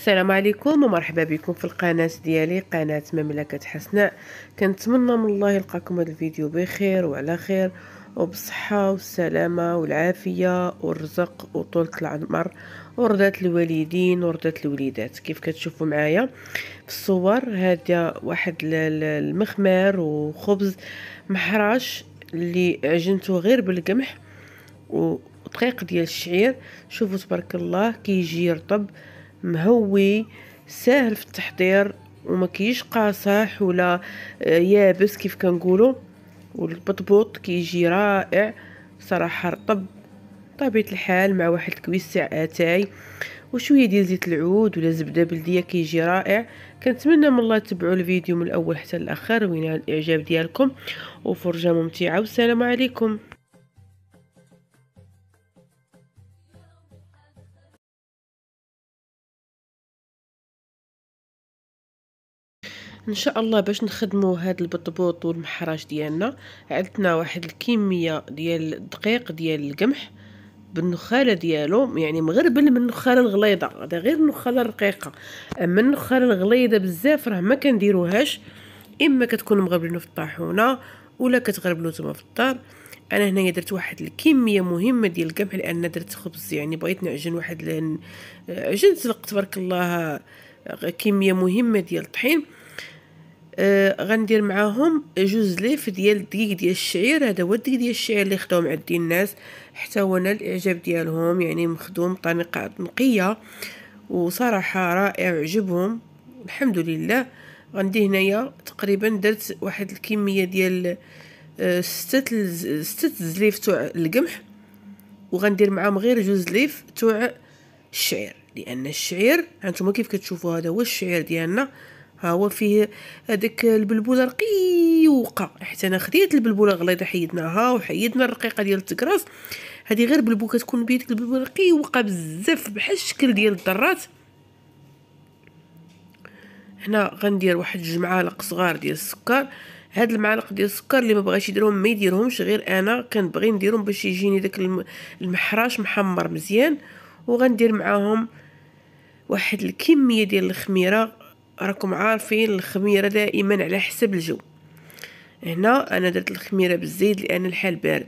السلام عليكم ومرحبا بكم في القناة ديالي قناة مملكة حسناء كنتمنى من الله يلقاكم هذا الفيديو بخير وعلى خير وبالصحة والسلامة والعافية والرزق وطولة العمر وردات الوالدين وردات الوليدات كيف كتشوفوا معايا في الصور هذا واحد المخمار وخبز محراش اللي عجنته غير بالقمح ودقيق ديال الشعير شوفوا تبارك الله كيجي يرطب مهوي ساهل في التحضير وما كيش قاصح ولا آه، يابس كيف كنقولوا والبطبوط كيجي رائع صراحه رطب طبيعه الحال مع واحد تاع اتاي وشويه ديال زيت العود ولا زبده بلديه كيجي رائع كنتمنى من الله تتبعوا الفيديو من الاول حتى الاخر وينال الاعجاب ديالكم وفرجه ممتعه والسلام عليكم ان شاء الله باش نخدمو هاد البطبوط والمحراج ديالنا عندنا واحد الكميه ديال الدقيق ديال القمح بالنخاله ديالو يعني مغربل من النخاله الغليظه هذا غير النخاله الرقيقه اما النخاله الغليظه بزاف راه ما كنديروهاش اما كتكون مغربلينو في الطاحونه ولا كتغربلو نتوما في الدار انا هنايا درت واحد الكميه مهمه ديال القمح لان درت خبز يعني بغيت نعجن واحد لان عجنت تبارك الله كميه مهمه ديال الطحين آه، غندير معاهم جوج ليف ديال الدقيق ديال الشعير هذا هو الدقيق ديال الشعير اللي خداو معدي عندي الناس حتى هو نال الاعجاب ديالهم يعني مخدوم بطريقه نقيه وصراحه رائع عجبهم الحمد لله غندي هنايا تقريبا درت واحد الكميه ديال آه، ستة ستة زليف تاع القمح وغندير معاهم غير جوج ليف تاع الشعير لان الشعير هانتوما كيف كتشوفوا هذا هو الشعير ديالنا ها هو فيه هذاك البلبوله رقيقه حتى انا خديت البلبوله غليظه حيدناها وحيدنا الرقيقه ديال التكراس هذه غير بلبوكه تكون بيدك البلبوله رقيقه بزاف بحال الشكل ديال الذرات هنا غندير واحد جوج معالق صغار ديال السكر هاد المعالق ديال السكر اللي ما بغاش يديرهم ما يديرهمش غير انا كنبغي نديرهم باش يجيني داك المحراش محمر مزيان وغندير معاهم واحد الكميه ديال الخميره راكم عارفين الخميرة دائما على حسب الجو هنا انا درت الخميرة بالزيت لان الحال بارد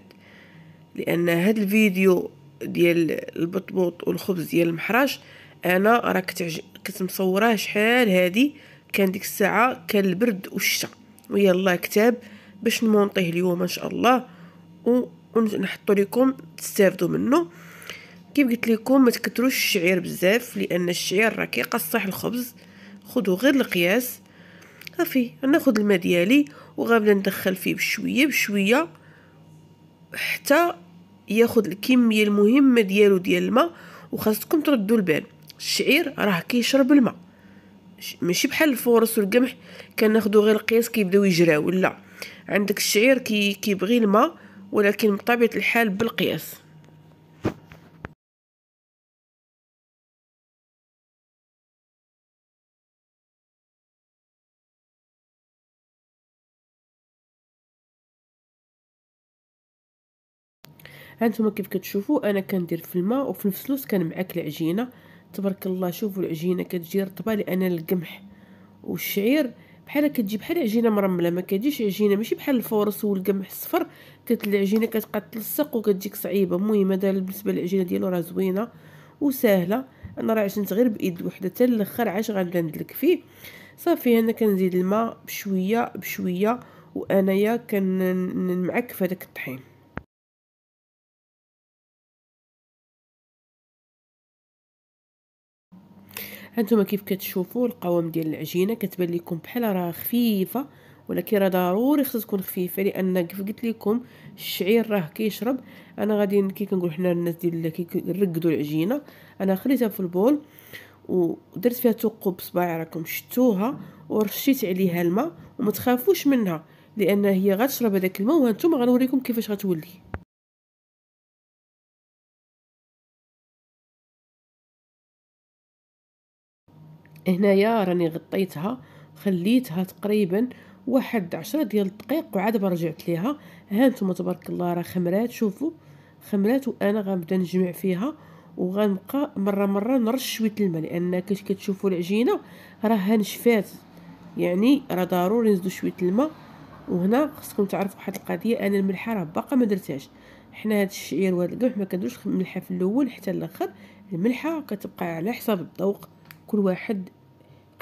لان هاد الفيديو ديال البطبوط والخبز ديال المحراش انا راه كتعج... كنت مصوراه شحال هادي كان ديك الساعه كان البرد والشتا ويلا كتاب باش نمونطيه اليوم ان شاء الله و... ونحطو لكم تستافدوا منه كيف قلت لكم ما تكتروش الشعير بزاف لان الشعير راه كيقصح الخبز خدو غير القياس صافي ناخد الماء ديالي وغابلا ندخل فيه بشويه بشويه حتى ياخد الكميه المهمه ديالو ديال الماء وخاصكم تردوا البال الشعير راه كيشرب الماء ماشي بحال الفورس والقمح كناخدو غير القياس كيبداو يجراو لا عندك الشعير كي كيبغي الماء ولكن بطبيعه الحال بالقياس هانتوما كيف كتشوفوا انا كندير في الماء وفي نفس الوقت معاك العجينه تبارك الله شوفوا العجينه كتجي رطبه لان القمح والشعير بحال كتجي بحال عجينه مرمله ما كتجيش عجينه ماشي بحال الفورس والقمح الصفر كتل العجينه كتبقى تلصق وكتجيك صعيبه المهم هذا بالنسبه للعجينه ديالو راه زوينه وسهله انا راه عجنت غير بايد وحده حتى الاخر عاش غنبدا ندلك فيه صافي انا كنزيد الماء بشويه بشويه وانايا كنمعك في هذاك الطحين هانتوما كيف كتشوفوا القوام ديال العجينه كتبان لكم بحال راه خفيفه ولكن راه ضروري خصها تكون خفيفه لان كيف قلت لكم الشعير راه كيشرب انا غادي كي كنقول حنا الناس ديال كيرقدوا العجينه انا خليتها في البول ودرت فيها ثقوب بصباعي راكم شتوها ورشيت عليها الماء وما تخافوش منها لان هي غتشرب هذاك الماء وهانتوما غنوريكم كيفاش غتولي هنايا راني غطيتها خليتها تقريبا واحد عشرة ديال الدقيق وعاد ما رجعت ليها ها انتم تبارك الله راه خمرات شوفوا خمرات وانا غنبدا نجمع فيها وغنبقى مره مره نرش شويه الماء لان كاش كتشوفوا العجينه راها نشفات يعني راه ضروري نزيدو شويه الماء وهنا خصكم تعرفوا واحد القضيه انا الملحه راه باقا ما درتهاش حنا هاد الشعير وهاد القمح ما كندوش الملحه في الاول حتى الاخر الملحه كتبقى على حسب الذوق كل واحد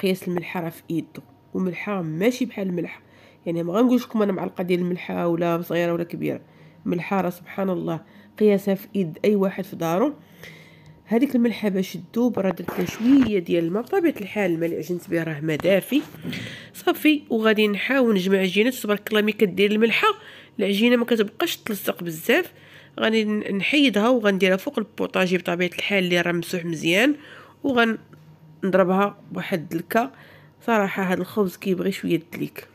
قياس الملحه راه في ايدو والملحه ماشي بحال الملح يعني ما غنقولش لكم انا معلقه ديال الملحه ولا صغيره ولا كبيره الملحه راه سبحان الله قياسها في ايد اي واحد في دارو هذيك الملحه باش تذوب راه درت شويه ديال الماء بطبيعه الحال الماء اللي عجنت به راه ما دافي صافي وغادي نحاول نجمع عجينات تبارك الله ملي كدير الملحه العجينه ما كتبقاش تلصق بزاف غادي نحيدها وغنديرها فوق البوطاجي بطبيعه الحال اللي راه ممسوح مزيان وغن نضربها بواحد الدلكه صراحه هاد الخبز كيبغي شويه الدليك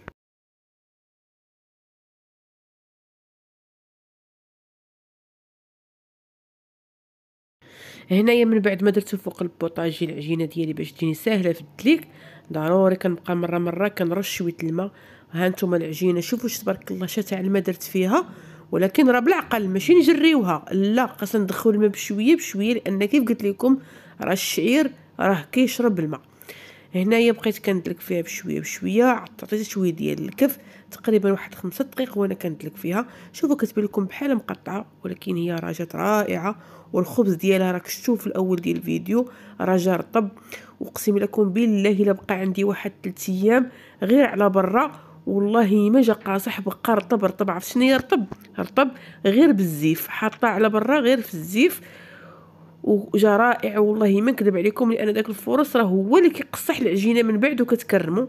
هنايا من بعد ما درتو فوق البوطاجي العجينه ديالي باش تجيني ساهله في الدليك ضروري كنبقى مره مره كنرش شويه الماء ها نتوما العجينه شوفوا تبارك الله شتاع الماء درت فيها ولكن راه بالعقل ماشي نجريوها لا خاصنا ندخلو الماء بشويه بشويه لان كيف قلت لكم راه الشعير راه كيشرب الماء هنايا بقيت كندلك فيها بشويه بشويه عطيت شويه ديال الكف تقريبا واحد خمسة دقائق وانا كندلك فيها شوفوا كتبان لكم بحال مقطعه ولكن هي راه جات رائعه والخبز ديالها راك شفتوه في الاول ديال الفيديو راه جا رطب اقسم لكم بالله الا بقى عندي واحد 3 ايام غير على برا والله ما جا قاصح بقى رطب رطب عرفت شنو رطب رطب غير بالزيف حاطه على برا غير في الزيف وجا رائع والله ما نكذب عليكم لان داك الفرص راه هو اللي كيقصح العجينه من بعد وكتكرمو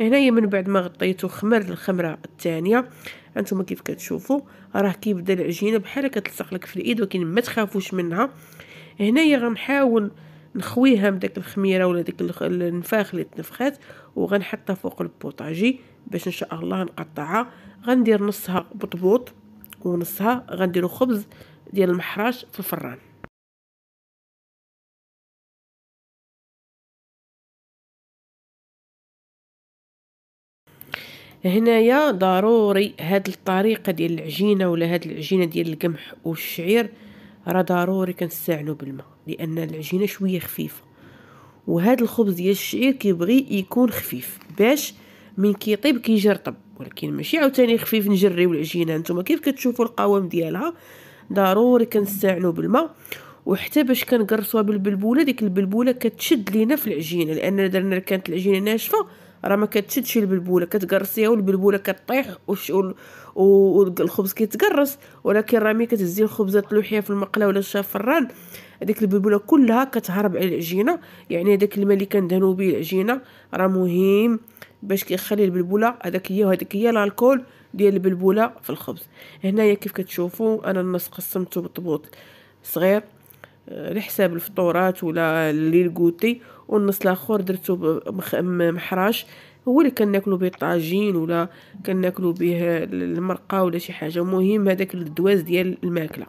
هنايا من بعد ما غطيتو خمر الخمره الثانيه انتم كيف كتشوفوا راه كيبدا العجينه بحال كتلصق لك في الايد ولكن ما تخافوش منها هنايا غنحاول نخويها من داك الخميره ولا داك النفاخ اللي تنفخات وغنحطها فوق البوطاجي باش ان شاء الله نقطعها غندير نصها بطبوط ونصها غنديرو خبز ديال المحراش في الفران هنايا ضروري هاد الطريقه ديال العجينه ولا هاد العجينه ديال القمح والشعير راه ضروري كنستعملو بالماء لان العجينه شويه خفيفه وهاد الخبز ديال الشعير كيبغي يكون خفيف باش من كيطيب كيجي رطب ولكن ماشي عاوتاني خفيف نجريو العجينه نتوما كيف كتشوفوا القوام ديالها ضروري كنستعملو بالماء وحتى باش كنقرصوها بالبلبوله ديك البلبوله كتشد لينا في العجينه لان درنا كانت العجينه ناشفه راه ما كتشدش البلبوله كتقرصيها والبلبوله كطيح والخبز كيتقرص ولكن راه ملي كتهزي الخبزه تلوحيها في المقله ولا الشفران هذيك البلبوله كلها كتهرب على العجينه يعني هذاك الماء اللي كندهنوا به العجينه راه مهم باش كيخلي البلبوله هذاك هي وهذيك هي الالكول ديال البلبوله في الخبز هنايا كيف كتشوفوا انا النص قسمته بطبوط صغير آه، لحساب الفطورات ولا للكوتي والنص الاخر درتو محراش هو اللي كناكلو به الطاجين ولا كناكلو به المرقه ولا شي حاجه المهم هذاك الدواز ديال الماكله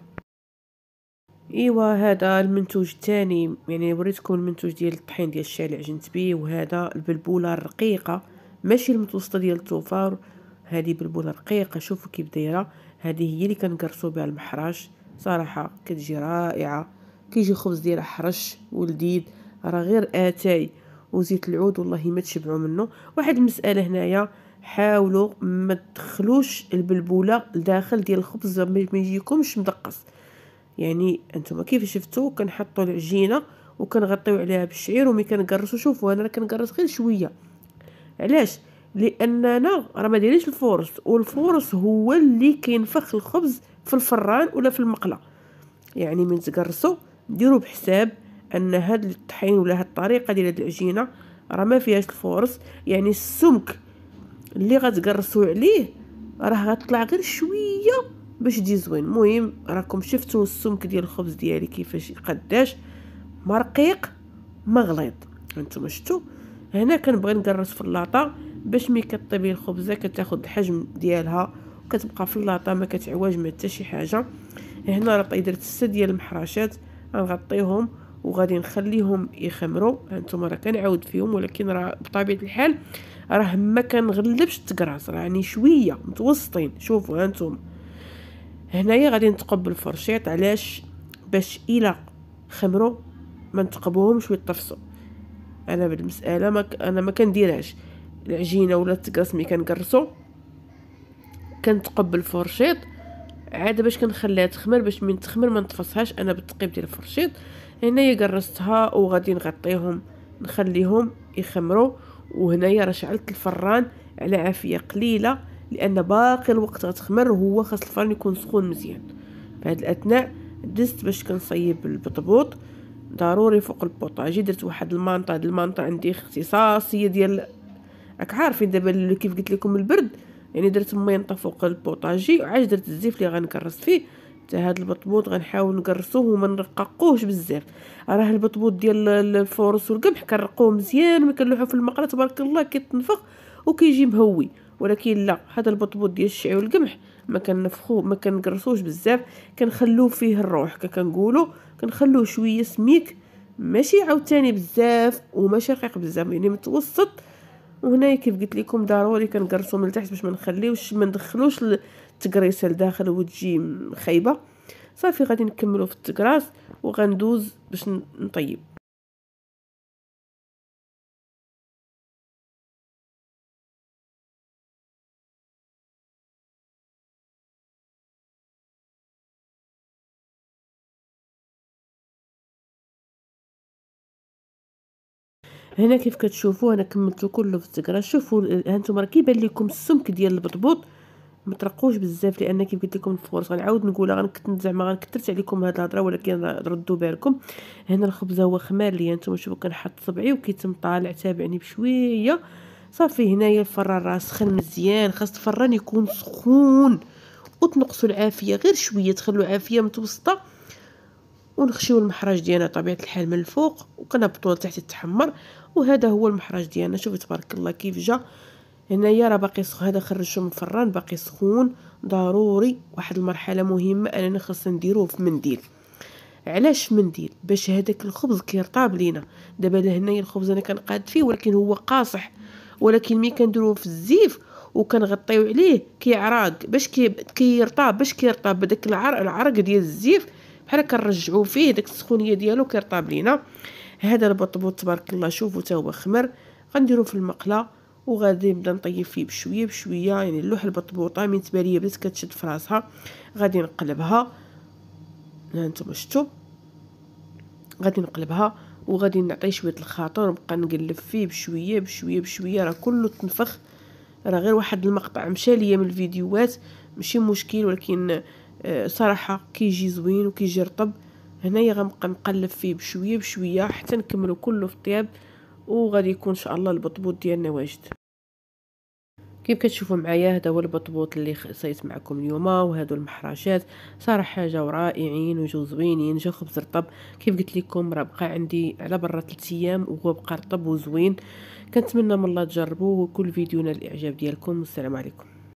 ايوا هذا المنتوج الثاني يعني وريتكم المنتوج ديال الطحين ديال الشارع جنت عجنت به وهذا البلبوله الرقيقه ماشي المتوسطه ديال التوفار هذه بلبوله رقيقه شوفوا كيف دايره هذه هي اللي كنكرسو بها المحراش صراحه كتجي رائعه كيجي خبز ديالها حرش ولذيذ راه غير اتاي وزيت العود والله ما تشبعوا منه واحد المساله هنايا حاولوا ما تدخلوش البلبوله لداخل ديال الخبز ما يجيكمش مدقص يعني انتم كيف شفتوا كنحطوا العجينه وكنغطيو عليها بالشعير ومي كنقرصوا شوفوا انا كنقرص غير شويه علاش لاننا راه ما دايرينش الفورس والفورس هو اللي كينفخ الخبز في الفران ولا في المقله يعني من تقرصوا ديروا بحساب ان هاد الطحين ولا هاد الطريقه ديال هاد العجينه راه ما فيهاش الفورس يعني السمك اللي غتقرصوا عليه راه غتطلع غير شويه باش يجي زوين المهم راكم شفتوا السمك ديال الخبز ديالي كيفاش قداش ما رقيق ما غليظ انتم شفتوا هنا كنبغي نقرص في اللاطه باش ملي كطيبي الخبزه كتاخذ الحجم ديالها وكتبقى في اللاطه ما كتعوج ما حتى شي حاجه هنا راه درت 6 ديال المحراشات غنغطيهم وغادي نخليهم يخمروا هانتوما راه كنعاود فيهم ولكن راه بطبيعه الحال راه ما كنغلبش التكراس راني شويه متوسطين شوفوا هانتوما هنايا غادي نتقب الفرشيط علاش باش الا خمروا ما نتقبوهمش ويطفصوا انا بالمساله ما ك... انا ما كنديرهاش العجينه ولا التكراس ملي كنكرسو كنتقب الفرشيط عاد باش كنخليها تخمر باش من تخمر ما نطفسهاش انا بالتقيب ديال الفرشيط هنايا قرصتها وغادي نغطيهم نخليهم يخمروا وهنايا راه شعلت الفران على عافيه قليله لان باقي الوقت غتخمر هو خاص الفران يكون سخون مزيان في هاد الاثناء دزت باش كنصيب البطبوط ضروري فوق البوطاجي درت واحد المانطا هاد المانطا عندي اختصاصيه ديال راك عارفين دابا كيف قلت لكم البرد يعني درت مينطه فوق البوطاجي وعاد درت الزيف اللي غنكرس فيه هاد البطبوط غنحاول نقرصوه وما نرققوهش بزاف راه البطبوط ديال الفورس والقمح كنرقوه مزيان ملي كنلوحو في المقله تبارك الله كيتنفخ وكيجي مهوي ولكن لا هذا البطبوط ديال الشعي والقمح ما كنفخوه ما كنقرصوش بزاف كنخلوه فيه الروح كنقولوا كنخلوه شويه سميك ماشي عاوتاني بزاف وماشي رقيق بزاف يعني متوسط وهنا كيف قلت لكم ضروري كنقرصو من تحت باش ما نخليوش ما ندخلوش التقريصه لداخل وتجي خايبه صافي غادي نكملو في التقراص وغندوز باش نطيب هنا كيف كتشوفوا انا كملتو كله في التكرا شوفوا هانتوما راه كيبان لكم السمك ديال البطبوط مترقوش بزاف لان كيف قلت لكم الفورس غنعاود نقولها غنكت زعما غنكثرت عليكم هاد الهضره ولكن ردوا بالكم هنا الخبزه هو خمار ليا انتم شوفوا كنحط صبعي وكيتم طالع تابعني بشويه صافي هنايا الفران راه سخن مزيان خاص الفران يكون سخون وتنقصوا العافيه غير شويه تخلوا عافيه متوسطه ونخشيو المحراج ديالنا طبيعه الحال من الفوق وكنهبطوها لتحت تتحمر وهذا هو المحرج ديالنا شوفي تبارك الله كيف جا هنايا راه باقي سخون هذا خرجته من الفران باقي سخون ضروري واحد المرحله مهمه اننا خاصنا نديروه في منديل علاش منديل باش هذاك الخبز كيرطاب لينا دابا لهنايا الخبز انا كنقاد فيه ولكن هو قاصح ولكن ملي كنديروه في الزيف وكنغطيو عليه كيعرق باش كيرطاب باش كيرطاب بداك العرق العرق ديال الزيف بحال كنرجعو فيه داك السخونيه ديالو كيرطاب لينا هذا البطبوط تبارك الله شوفوا تاهو خمر غنديرو في المقله وغادي نبدا نطيب فيه بشويه بشويه يعني اللوح البطبوطه من تبان ليا بدات كتشد في راسها غادي نقلبها ها نتوما شفتوا غادي نقلبها وغادي نعطيه شويه الخاطر ونبقى نقلب فيه بشويه بشويه بشويه راه كله تنفخ راه غير واحد المقطع مشى ليا من الفيديوهات ماشي مشكل ولكن آه، صراحه كيجي زوين وكيجي رطب هنايا غنبقى نقلب فيه بشويه بشويه حتى نكملو كله في الطياب وغادي يكون ان شاء الله البطبوط ديالنا واجد كيف كتشوفوا معايا هذا هو البطبوط اللي صايت معكم اليوم وهادو المحرشات صراحه جاوا رائعين وجاو زوينين جا خبز رطب كيف قلت لكم راه بقى عندي على برا 3 ايام وهو بقى رطب وزوين كنتمنى من الله تجربوه وكل فيديونا الاعجاب ديالكم والسلام عليكم